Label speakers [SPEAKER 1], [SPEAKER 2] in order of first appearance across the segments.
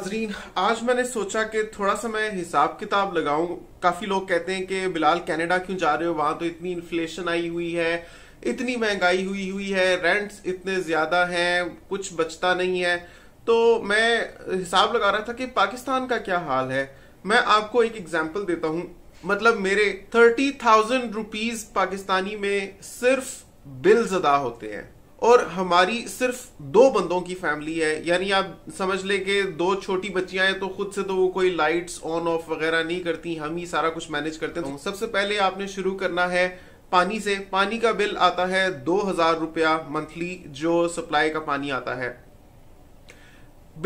[SPEAKER 1] नाजरीन आज मैंने सोचा कि थोड़ा सा मैं हिसाब किताब लगाऊं काफ़ी लोग कहते हैं कि बिलाल कनाडा क्यों जा रहे हो वहां तो इतनी इन्फ्लेशन आई हुई है इतनी महंगाई हुई हुई है रेंट्स इतने ज़्यादा हैं कुछ बचता नहीं है तो मैं हिसाब लगा रहा था कि पाकिस्तान का क्या हाल है मैं आपको एक एग्जाम्पल देता हूँ मतलब मेरे थर्टी थाउजेंड रुपीज़ पाकिस्तानी में सिर्फ बिल्स अदा होते हैं और हमारी सिर्फ दो बंदों की फैमिली है यानी आप समझ ले कि दो छोटी बच्चियां हैं तो खुद से तो वो कोई लाइट्स ऑन ऑफ वगैरह नहीं करती हम ही सारा कुछ मैनेज करते हैं तो सबसे पहले आपने शुरू करना है पानी से पानी का बिल आता है दो हजार रुपया मंथली जो सप्लाई का पानी आता है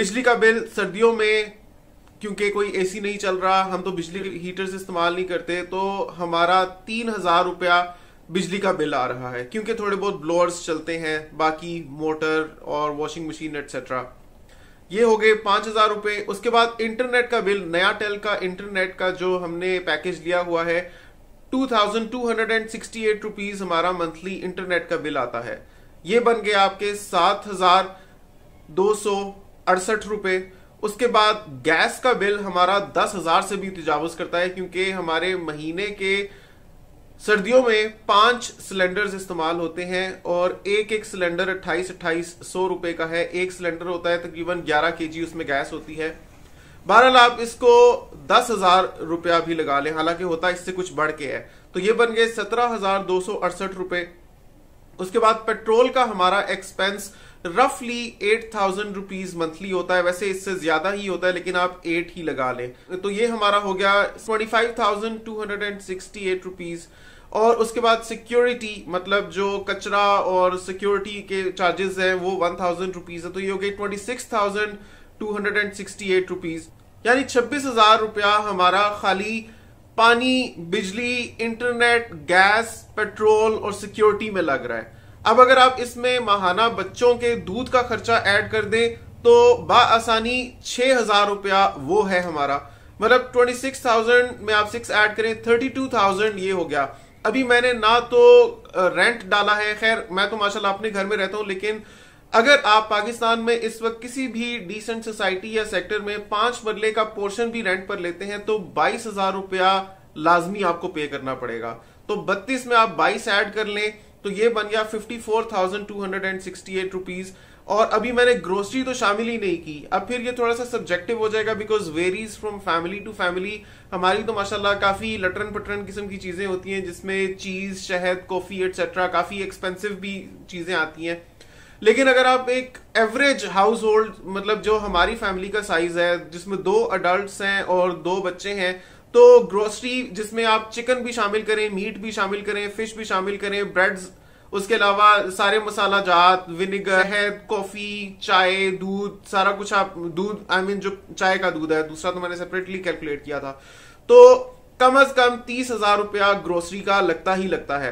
[SPEAKER 1] बिजली का बिल सर्दियों में क्योंकि कोई एसी नहीं चल रहा हम तो बिजली हीटर से इस्तेमाल नहीं करते तो हमारा तीन हजार रुपया बिजली का बिल आ रहा है क्योंकि थोड़े बहुत ब्लोअर्स चलते हैं बाकी मोटर और वॉशिंग मशीन एक्सेट्रा ये हो गए पांच हज़ार रुपए उसके बाद इंटरनेट का बिल नया टेल का इंटरनेट का जो हमने पैकेज लिया हुआ है two thousand two hundred and sixty eight rupees हमारा मंथली इंटरनेट का बिल आता है ये बन गए आपके सात हज़ार दो सौ अड़सठ रुपए उसके बाद गैस का बिल हमारा दस हज़ार से भी तजावज़ करता है क्योंकि हमारे महीने के सर्दियों में पांच सिलेंडर्स इस्तेमाल होते हैं और एक एक सिलेंडर अट्ठाईस अट्ठाईस सौ रुपए का है एक सिलेंडर होता है तकरीबन 11 जी उसमें गैस होती है बहरहाल आप इसको दस हजार रुपया भी लगा लें हालांकि होता है इससे कुछ बढ़ के है तो ये बन गए सत्रह हजार दो सौ अड़सठ रुपए उसके बाद पेट्रोल का हमारा एक्सपेंस रफली एट थाउजेंड रुपीज मंथली होता है वैसे इससे ज्यादा ही होता है लेकिन आप एट ही लगा लें तो ये हमारा हो गया twenty five thousand two hundred and sixty eight rupees और उसके बाद सिक्योरिटी मतलब जो कचरा और सिक्योरिटी के चार्जेस हैं वो वन थाउजेंड रुपीज़ है तो ये हो गई twenty six thousand two hundred and sixty eight rupees यानी छब्बीस हज़ार रुपया हमारा खाली पानी बिजली इंटरनेट गैस पेट्रोल और सिक्योरिटी में लग रहा है अब अगर आप इसमें माहाना बच्चों के दूध का खर्चा ऐड कर दें तो बासानी छ हज़ार रुपया वो है हमारा मतलब ट्वेंटी सिक्स थाउजेंड में आप सिक्स ऐड करें थर्टी टू थाउजेंड ये हो गया अभी मैंने ना तो रेंट डाला है खैर मैं तो माशाल्लाह अपने घर में रहता हूं लेकिन अगर आप पाकिस्तान में इस वक्त किसी भी डिसेंट सोसाइटी या सेक्टर में पांच मरले का पोर्शन भी रेंट पर लेते हैं तो बाईस हजार रुपया लाजमी आपको पे करना पड़ेगा तो बत्तीस में आप बाईस ऐड कर लें तो ये बन गया fifty four thousand two hundred and sixty eight rupees और अभी मैंने ग्रोसरी तो शामिल ही नहीं की अब फिर ये थोड़ा सा सब्जेक्टिव हो जाएगा because varies from family to family हमारी तो माशाल्लाह काफ़ी लटरन पटरन किस्म की चीज़ें होती हैं जिसमें चीज़ शहद कॉफ़ी एटसेट्रा काफ़ी एक्सपेंसिव भी चीज़ें आती हैं लेकिन अगर आप एक एवरेज हाउस होल्ड मतलब जो हमारी फैमिली का साइज है जिसमें दो अडल्ट हैं और दो बच्चे हैं तो ग्रोसरी जिसमें आप चिकन भी शामिल करें मीट भी शामिल करें फिश भी शामिल करें ब्रेड्स उसके अलावा सारे मसाला जात विनेगर है कॉफी चाय दूध सारा कुछ आप दूध आई I मीन mean, जो चाय का दूध है दूसरा तो मैंने सेपरेटली कैलकुलेट किया था तो कम अज कम तीस हजार रुपया ग्रोसरी का लगता ही लगता है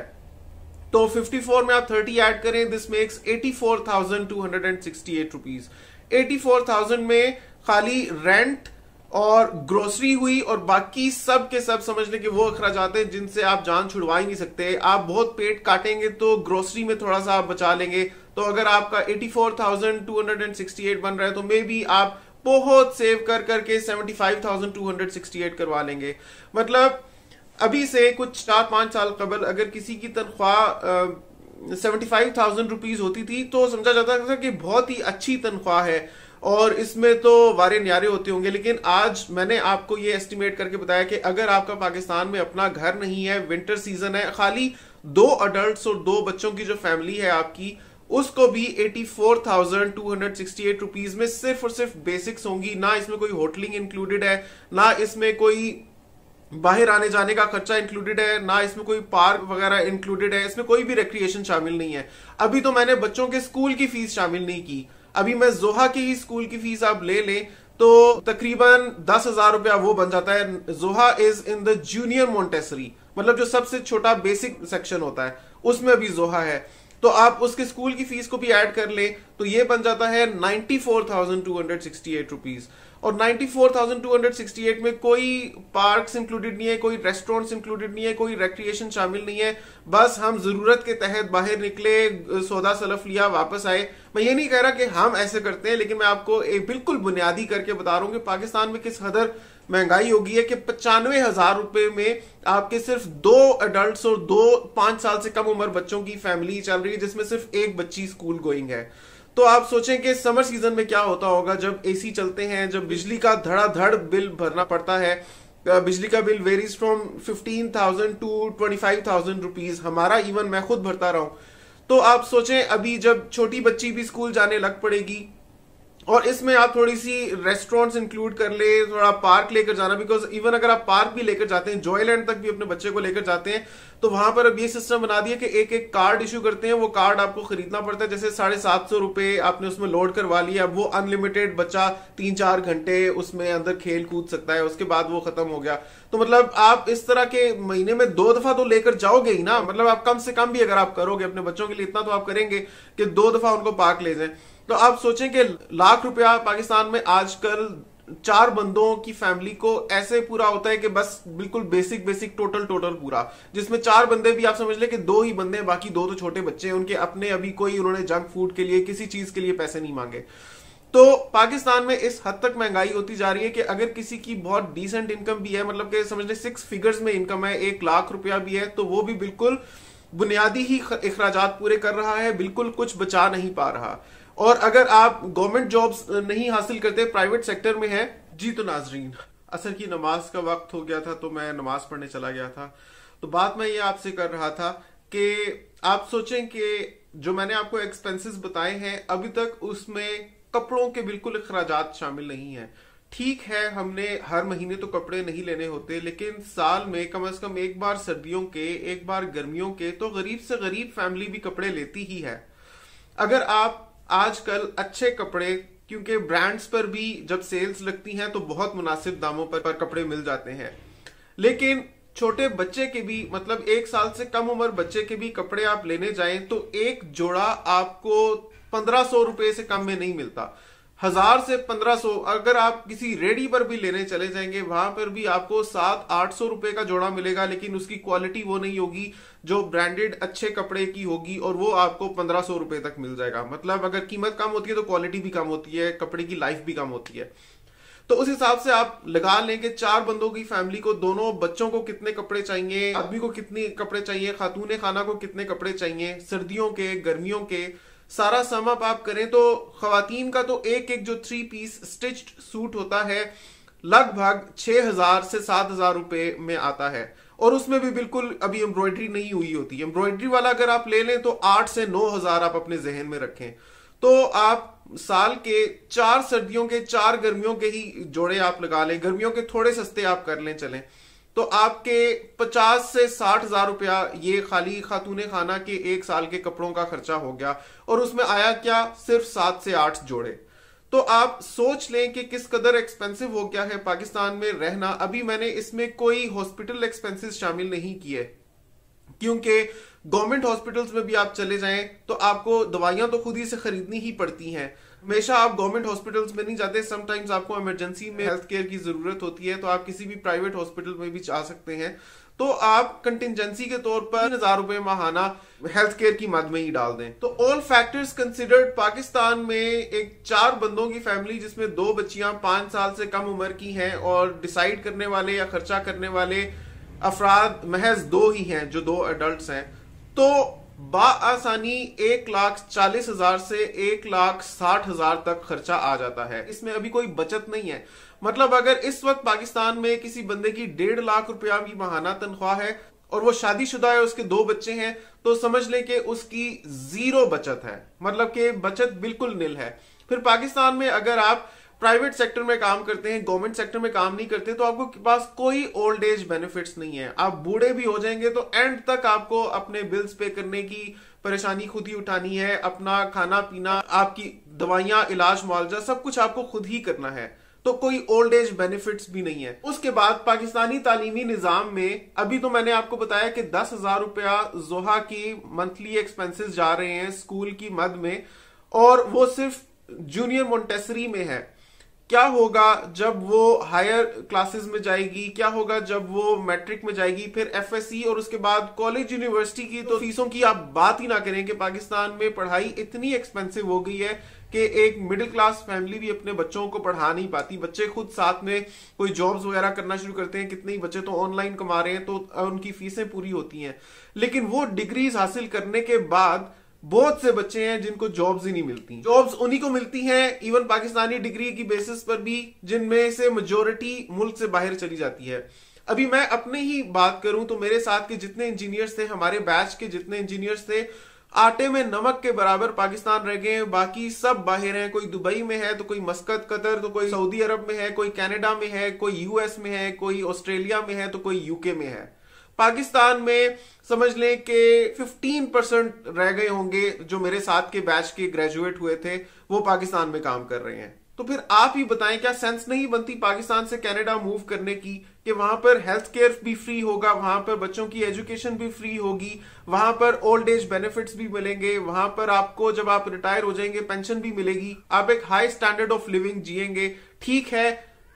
[SPEAKER 1] तो 54 में आप 30 ऐड करें दिस मेक्स 84,268 रुपीस 84,000 में खाली रेंट और ग्रोसरी हुई और बाकी सब के सब समझ लें कि वो अखराज हैं जिनसे आप जान छुड़वा ही नहीं सकते आप बहुत पेट काटेंगे तो ग्रोसरी में थोड़ा सा आप बचा लेंगे तो अगर आपका 84,268 बन रहा है तो मे भी आप बहुत सेव कर करके 75,268 करवा लेंगे मतलब अभी से कुछ चार पांच साल कबल अगर किसी की तनख्वाह सेवेंटी फाइव थाउजेंड रुपीज़ होती थी तो समझा जाता था कि बहुत ही अच्छी तनख्वाह है और इसमें तो वारे न्यारे होते होंगे लेकिन आज मैंने आपको ये एस्टिमेट करके बताया कि अगर आपका पाकिस्तान में अपना घर नहीं है विंटर सीजन है खाली दो अडल्ट और दो बच्चों की जो फैमिली है आपकी उसको भी 84,268 रुपीस में सिर्फ और सिर्फ बेसिक्स होंगी ना इसमें कोई होटलिंग इंक्लूडेड है ना इसमें कोई बाहर आने जाने का खर्चा इंक्लूडेड है ना इसमें कोई पार्क वगैरह इंक्लूडेड है इसमें कोई भी रिक्रिएशन शामिल नहीं है अभी तो मैंने बच्चों के स्कूल की फीस शामिल नहीं की अभी मैं जोहा के ही स्कूल की फीस आप ले लें तो तकरीबन दस हजार रुपया वो बन जाता है Zoha is in the junior Montessori मतलब जो सबसे छोटा बेसिक सेक्शन होता है उसमें भी जोहा है तो आप उसके स्कूल की फीस को भी ऐड कर ले तो ये बन जाता है 94,268 रुपीस और 94,268 में कोई पार्क्स इंक्लूडेड नहीं है कोई रेस्टोरेंट्स इंक्लूडेड नहीं है कोई रेक्रिएशन शामिल नहीं है बस हम ज़रूरत के तहत बाहर निकले सौदा सलफ लिया वापस आए मैं ये नहीं कह रहा कि हम ऐसे करते हैं लेकिन मैं आपको एक बिल्कुल बुनियादी करके बता रहा हूँ कि पाकिस्तान में किस हदर महंगाई होगी है कि पचानवे हजार रुपए में आपके सिर्फ दो अडल्ट और दो पांच साल से कम उम्र बच्चों की फैमिली चल रही है जिसमें सिर्फ एक बच्ची स्कूल गोइंग है तो आप सोचें कि समर सीजन में क्या होता होगा जब एसी चलते हैं जब बिजली का धड़ाधड़ बिल भरना पड़ता है बिजली का bill varies from fifteen thousand to twenty five thousand rupees हमारा इवन मैं खुद भरता रहा हूँ तो आप सोचें अभी जब छोटी बच्ची भी स्कूल जाने लग पड़ेगी और इसमें आप थोड़ी सी रेस्टोरेंट्स इंक्लूड कर ले थोड़ा पार्क लेकर जाना बिकॉज इवन अगर आप पार्क भी लेकर जाते हैं जॉयलैंड तक भी अपने बच्चे को लेकर जाते हैं तो वहां पर अब ये सिस्टम बना दिया कि एक एक कार्ड इशू करते हैं वो कार्ड आपको खरीदना पड़ता है जैसे साढ़े सात सौ रुपए आपने उसमें लोड करवा लिया अब वो अनलिमिटेड बच्चा तीन चार घंटे उसमें अंदर खेल कूद सकता है उसके बाद वो खत्म हो गया तो मतलब आप इस तरह के महीने में दो दफा तो लेकर जाओगे ही ना मतलब आप कम से कम भी अगर आप करोगे अपने बच्चों के लिए इतना तो आप करेंगे कि दो दफा उनको पार्क ले जाए तो आप सोचें कि लाख रुपया पाकिस्तान में आजकल चार बंदों की फैमिली को ऐसे पूरा होता है कि बस बिल्कुल बेसिक बेसिक टोटल टोटल पूरा जिसमें चार बंदे भी आप समझ लें कि दो ही बंदे हैं बाकी दो तो छोटे बच्चे हैं उनके अपने अभी कोई उन्होंने जंक फूड के लिए किसी चीज के लिए पैसे नहीं मांगे तो पाकिस्तान में इस हद तक महंगाई होती जा रही है कि अगर किसी की बहुत डिसेंट इनकम भी है मतलब कि समझ लें सिक्स फिगर्स में इनकम है एक लाख रुपया भी है तो वो भी बिल्कुल बुनियादी ही अखराज पूरे कर रहा है बिल्कुल कुछ बचा नहीं पा रहा और अगर आप गवर्नमेंट जॉब्स नहीं हासिल करते प्राइवेट सेक्टर में है जी तो नाजरीन असर की नमाज का वक्त हो गया था तो मैं नमाज पढ़ने चला गया था तो बात मैं ये आपसे कर रहा था कि आप सोचें कि जो मैंने आपको एक्सपेंसेस बताए हैं अभी तक उसमें कपड़ों के बिल्कुल अखराज शामिल नहीं है ठीक है हमने हर महीने तो कपड़े नहीं लेने होते लेकिन साल में कम अज कम एक बार सर्दियों के एक बार गर्मियों के तो गरीब से गरीब फैमिली भी कपड़े लेती ही है अगर आप आजकल अच्छे कपड़े क्योंकि ब्रांड्स पर भी जब सेल्स लगती हैं तो बहुत मुनासिब दामों पर, पर कपड़े मिल जाते हैं लेकिन छोटे बच्चे के भी मतलब एक साल से कम उम्र बच्चे के भी कपड़े आप लेने जाएं तो एक जोड़ा आपको पंद्रह सौ रुपए से कम में नहीं मिलता हजार से पंद्रह सौ अगर आप किसी रेडी पर भी लेने चले जाएंगे वहां पर भी आपको सात आठ सौ रुपए का जोड़ा मिलेगा लेकिन उसकी क्वालिटी वो नहीं होगी जो ब्रांडेड अच्छे कपड़े की होगी और वो आपको पंद्रह सौ रुपए तक मिल जाएगा मतलब अगर कीमत कम होती है तो क्वालिटी भी कम होती है कपड़े की लाइफ भी कम होती है तो उस हिसाब से आप लगा लेंगे चार बंदों की फैमिली को दोनों बच्चों को कितने कपड़े चाहिए आदमी को कितने कपड़े चाहिए खातून खाना को कितने कपड़े चाहिए सर्दियों के गर्मियों के सारा सम अप आप करें तो खातन का तो एक एक जो थ्री पीस स्टिच्ड सूट होता है लगभग छः हज़ार से सात हज़ार रुपए में आता है और उसमें भी बिल्कुल अभी एम्ब्रॉयडरी नहीं हुई होती एम्ब्रॉयडरी वाला अगर आप ले लें तो आठ से नौ हज़ार आप अपने जहन में रखें तो आप साल के चार सर्दियों के चार गर्मियों के ही जोड़े आप लगा लें गर्मियों के थोड़े सस्ते आप कर लें चलें तो आपके 50 से साठ हजार रुपया ये खाली खातून खाना के एक साल के कपड़ों का खर्चा हो गया और उसमें आया क्या सिर्फ सात से आठ जोड़े तो आप सोच लें कि किस कदर एक्सपेंसिव हो गया है पाकिस्तान में रहना अभी मैंने इसमें कोई हॉस्पिटल एक्सपेंसेस शामिल नहीं किए क्योंकि गवर्नमेंट हॉस्पिटल्स में भी आप चले जाएं तो आपको दवाइयां तो खुद ही से खरीदनी ही पड़ती हैं हमेशा आप गवर्नमेंट हॉस्पिटल्स में नहीं जाते समटाइम्स आपको इमरजेंसी में हेल्थ केयर की ज़रूरत होती है तो आप किसी भी प्राइवेट हॉस्पिटल में भी जा सकते हैं तो आप कंटिजेंसी के तौर पर हजार रुपए माहाना हेल्थ केयर की मद में ही डाल दें तो ऑल फैक्टर्स कंसिडर्ड पाकिस्तान में एक चार बंदों की फैमिली जिसमें दो बच्चियां पांच साल से कम उम्र की हैं और डिसाइड करने वाले या खर्चा करने वाले अफराद महज दो ही हैं जो दो एडल्ट हैं तो बासानी एक लाख चालीस हजार से एक लाख साठ हजार तक खर्चा आ जाता है इसमें अभी कोई बचत नहीं है मतलब अगर इस वक्त पाकिस्तान में किसी बंदे की डेढ़ लाख रुपया की महाना तनख्वाह है और वो शादीशुदा है उसके दो बच्चे हैं तो समझ लें कि उसकी जीरो बचत है मतलब कि बचत बिल्कुल निल है फिर पाकिस्तान में अगर आप प्राइवेट सेक्टर में काम करते हैं गवर्नमेंट सेक्टर में काम नहीं करते तो आपको पास कोई ओल्ड एज बेनिफिट्स नहीं है आप बूढ़े भी हो जाएंगे तो एंड तक आपको अपने बिल्स पे करने की परेशानी खुद ही उठानी है अपना खाना पीना आपकी दवाइयां इलाज मुआवजा सब कुछ आपको खुद ही करना है तो कोई ओल्ड एज बेनिफिट्स भी नहीं है उसके बाद पाकिस्तानी तालीमी निज़ाम में अभी तो मैंने आपको बताया कि दस हजार रुपया जोहा की मंथली एक्सपेंसेस जा रहे हैं स्कूल की मद में और वो सिर्फ जूनियर मोन्टेसरी में है क्या होगा जब वो हायर क्लासेस में जाएगी क्या होगा जब वो मैट्रिक में जाएगी फिर एफएससी और उसके बाद कॉलेज यूनिवर्सिटी की तो फीसों की आप बात ही ना करें कि पाकिस्तान में पढ़ाई इतनी एक्सपेंसिव हो गई है कि एक मिडिल क्लास फैमिली भी अपने बच्चों को पढ़ा नहीं पाती बच्चे खुद साथ में कोई जॉब्स वगैरह करना शुरू करते हैं कितने ही बच्चे तो ऑनलाइन कमा रहे हैं तो उनकी फीसें पूरी होती हैं लेकिन वो डिग्रीज हासिल करने के बाद बहुत से बच्चे हैं जिनको जॉब्स ही नहीं मिलती जॉब्स उन्हीं को मिलती हैं इवन पाकिस्तानी डिग्री की बेसिस पर भी जिनमें से मेजोरिटी मुल्क से बाहर चली जाती है अभी मैं अपने ही बात करूं तो मेरे साथ के जितने इंजीनियर्स थे हमारे बैच के जितने इंजीनियर्स थे आटे में नमक के बराबर पाकिस्तान रह गए बाकी सब बाहर हैं कोई दुबई में है तो कोई मस्कत कतर तो कोई सऊदी अरब में है कोई कनाडा में है कोई यूएस में है कोई ऑस्ट्रेलिया में है तो कोई यूके में है पाकिस्तान में समझ लें कि 15 परसेंट रह गए होंगे जो मेरे साथ के बैच के ग्रेजुएट हुए थे वो पाकिस्तान में काम कर रहे हैं तो फिर आप ही बताएं क्या सेंस नहीं बनती पाकिस्तान से कनाडा मूव करने की कि वहां पर हेल्थ केयर भी फ्री होगा वहां पर बच्चों की एजुकेशन भी फ्री होगी वहां पर ओल्ड एज बेनिफिट्स भी मिलेंगे वहां पर आपको जब आप रिटायर हो जाएंगे पेंशन भी मिलेगी आप एक हाई स्टैंडर्ड ऑफ लिविंग जिएंगे ठीक है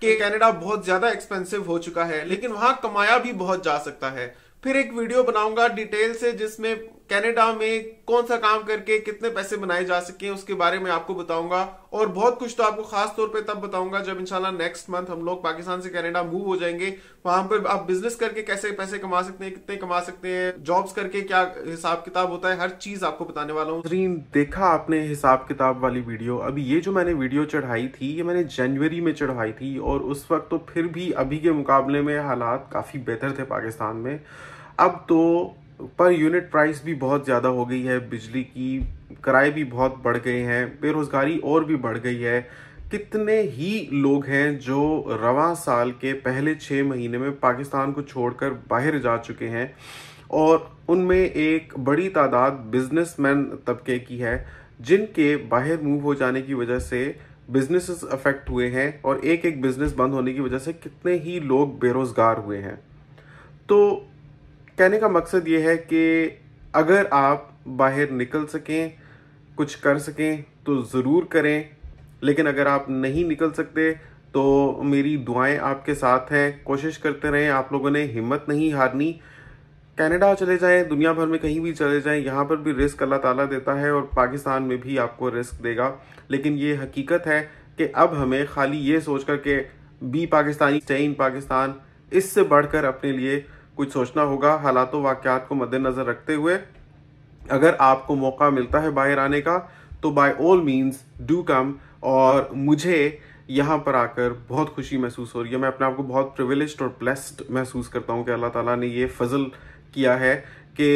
[SPEAKER 1] कि कनाडा बहुत ज्यादा एक्सपेंसिव हो चुका है लेकिन वहां कमाया भी बहुत जा सकता है फिर एक वीडियो बनाऊंगा डिटेल से जिसमें कनाडा में कौन सा काम करके कितने पैसे बनाए जा सके उसके बारे में आपको बताऊंगा और बहुत कुछ तो आपको खास तौर पे तब बताऊंगा जब इंशाल्लाह नेक्स्ट मंथ हम लोग पाकिस्तान से कनाडा मूव हो जाएंगे वहां पर आप बिजनेस करके कैसे पैसे कमा सकते हैं कितने कमा सकते हैं जॉब्स करके क्या हिसाब किताब होता है हर चीज आपको बताने वाला हूँ देखा आपने हिसाब किताब वाली वीडियो अभी ये जो मैंने वीडियो चढ़ाई थी ये मैंने जनवरी में चढ़ाई थी और उस वक्त तो फिर भी अभी के मुकाबले में हालात काफी बेहतर थे पाकिस्तान में अब तो पर यूनिट प्राइस भी बहुत ज़्यादा हो गई है बिजली की किराए भी बहुत बढ़ गए हैं बेरोज़गारी और भी बढ़ गई है कितने ही लोग हैं जो रवा साल के पहले छः महीने में पाकिस्तान को छोड़कर बाहर जा चुके हैं और उनमें एक बड़ी तादाद बिजनेसमैन तबके की है जिनके बाहर मूव हो जाने की वजह से बिज़नेस अफेक्ट हुए हैं और एक एक बिजनेस बंद होने की वजह से कितने ही लोग बेरोज़गार हुए हैं तो कहने का मकसद ये है कि अगर आप बाहर निकल सकें कुछ कर सकें तो ज़रूर करें लेकिन अगर आप नहीं निकल सकते तो मेरी दुआएं आपके साथ हैं कोशिश करते रहें आप लोगों ने हिम्मत नहीं हारनी कनाडा चले जाएं दुनिया भर में कहीं भी चले जाएं यहाँ पर भी रिस्क अल्लाह ताला देता है और पाकिस्तान में भी आपको रिस्क देगा लेकिन ये हकीकत है कि अब हमें खाली ये सोच कर के बी पाकिस्तानी चाहे इन पाकिस्तान इससे बढ़कर अपने लिए कुछ सोचना होगा हालातों वाक्यात को मद्देनज़र रखते हुए अगर आपको मौका मिलता है बाहर आने का तो by all means do come और मुझे यहाँ पर आकर बहुत खुशी महसूस हो रही है मैं अपने आप को बहुत प्रिविलेज और ब्लेस्ड महसूस करता हूँ कि अल्लाह ताला ने ये फजल किया है कि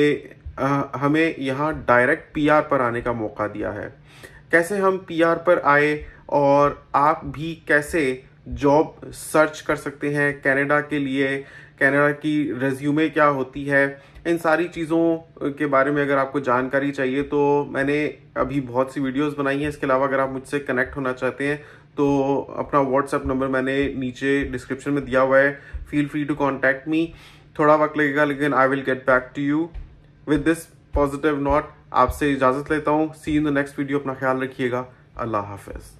[SPEAKER 1] हमें यहाँ डायरेक्ट पीआर पर आने का मौका दिया है कैसे हम पीआर पर आए और आप भी कैसे जॉब सर्च कर सकते हैं कनाडा के लिए कनाडा की रेज्यूमे क्या होती है इन सारी चीज़ों के बारे में अगर आपको जानकारी चाहिए तो मैंने अभी बहुत सी वीडियोस बनाई हैं इसके अलावा अगर आप मुझसे कनेक्ट होना चाहते हैं तो अपना व्हाट्सएप नंबर मैंने नीचे डिस्क्रिप्शन में दिया हुआ है feel free to contact me थोड़ा वक्त लगेगा लेकिन I will get back to you with this positive note आपसे इजाज़त लेता हूँ see in the next video अपना ख्याल रखिएगा अल्लाह हाफिज़